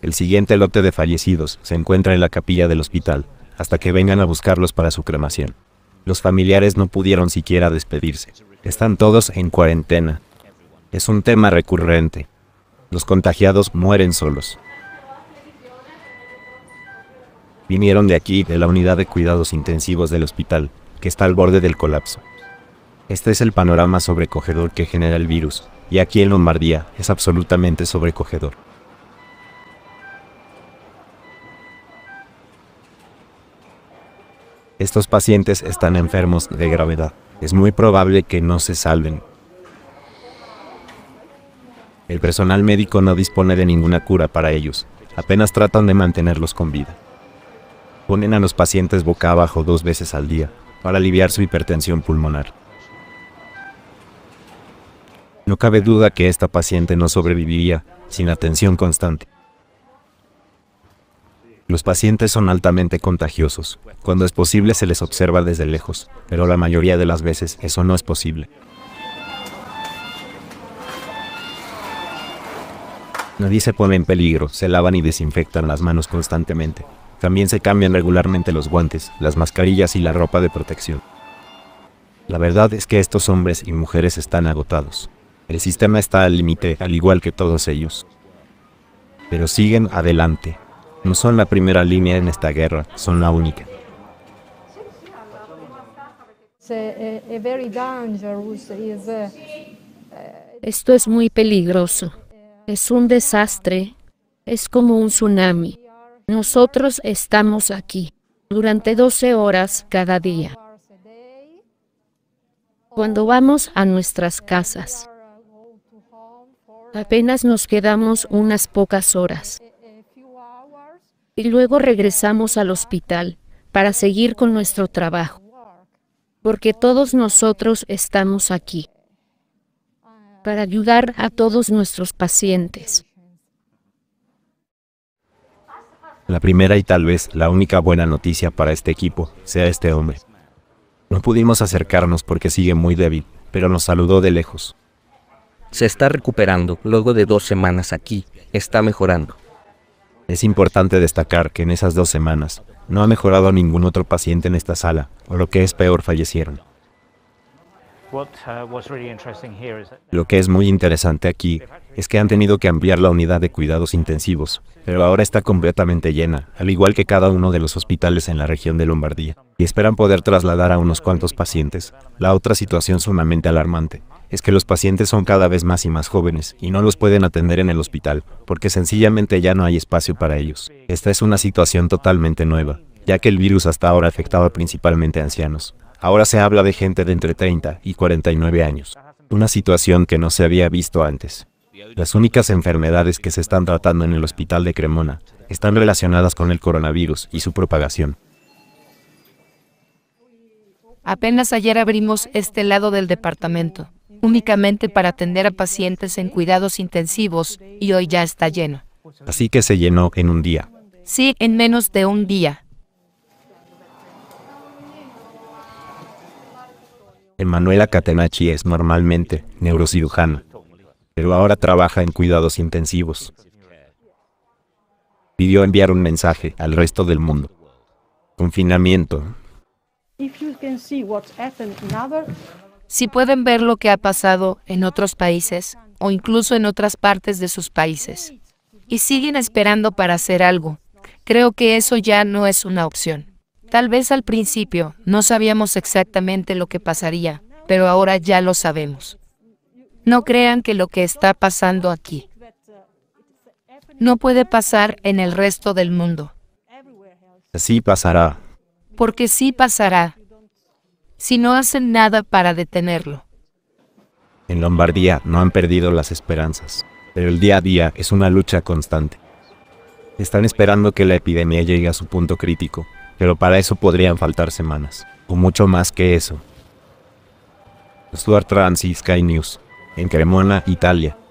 El siguiente lote de fallecidos se encuentra en la capilla del hospital, hasta que vengan a buscarlos para su cremación. Los familiares no pudieron siquiera despedirse. Están todos en cuarentena. Es un tema recurrente. Los contagiados mueren solos. Vinieron de aquí, de la unidad de cuidados intensivos del hospital, que está al borde del colapso. Este es el panorama sobrecogedor que genera el virus, y aquí en Lombardía es absolutamente sobrecogedor. Estos pacientes están enfermos de gravedad. Es muy probable que no se salven. El personal médico no dispone de ninguna cura para ellos. Apenas tratan de mantenerlos con vida. Ponen a los pacientes boca abajo dos veces al día para aliviar su hipertensión pulmonar. No cabe duda que esta paciente no sobreviviría sin atención constante. Los pacientes son altamente contagiosos. Cuando es posible se les observa desde lejos, pero la mayoría de las veces eso no es posible. Nadie se pone en peligro, se lavan y desinfectan las manos constantemente. También se cambian regularmente los guantes, las mascarillas y la ropa de protección. La verdad es que estos hombres y mujeres están agotados. El sistema está al límite, al igual que todos ellos. Pero siguen adelante. No son la primera línea en esta guerra, son la única. Esto es muy peligroso. Es un desastre. Es como un tsunami. Nosotros estamos aquí durante 12 horas cada día. Cuando vamos a nuestras casas. Apenas nos quedamos unas pocas horas. Y luego regresamos al hospital para seguir con nuestro trabajo. Porque todos nosotros estamos aquí para ayudar a todos nuestros pacientes. La primera y tal vez la única buena noticia para este equipo sea este hombre. No pudimos acercarnos porque sigue muy débil, pero nos saludó de lejos. Se está recuperando luego de dos semanas aquí. Está mejorando. Es importante destacar que en esas dos semanas no ha mejorado a ningún otro paciente en esta sala, o lo que es peor, fallecieron. Uh, lo que es muy interesante aquí es que han tenido que ampliar la unidad de cuidados intensivos, pero ahora está completamente llena, al igual que cada uno de los hospitales en la región de Lombardía, y esperan poder trasladar a unos cuantos pacientes, la otra situación sumamente alarmante es que los pacientes son cada vez más y más jóvenes y no los pueden atender en el hospital, porque sencillamente ya no hay espacio para ellos. Esta es una situación totalmente nueva, ya que el virus hasta ahora afectaba principalmente a ancianos. Ahora se habla de gente de entre 30 y 49 años, una situación que no se había visto antes. Las únicas enfermedades que se están tratando en el hospital de Cremona están relacionadas con el coronavirus y su propagación. Apenas ayer abrimos este lado del departamento únicamente para atender a pacientes en cuidados intensivos y hoy ya está lleno. Así que se llenó en un día. Sí, en menos de un día. Emanuela Catenacci es normalmente neurocirujana, pero ahora trabaja en cuidados intensivos. Pidió enviar un mensaje al resto del mundo. Confinamiento si pueden ver lo que ha pasado en otros países o incluso en otras partes de sus países. Y siguen esperando para hacer algo. Creo que eso ya no es una opción. Tal vez al principio no sabíamos exactamente lo que pasaría, pero ahora ya lo sabemos. No crean que lo que está pasando aquí no puede pasar en el resto del mundo. así pasará. Porque sí pasará si no hacen nada para detenerlo. En Lombardía no han perdido las esperanzas, pero el día a día es una lucha constante. Están esperando que la epidemia llegue a su punto crítico, pero para eso podrían faltar semanas, o mucho más que eso. Stuart y Sky News, en Cremona, Italia.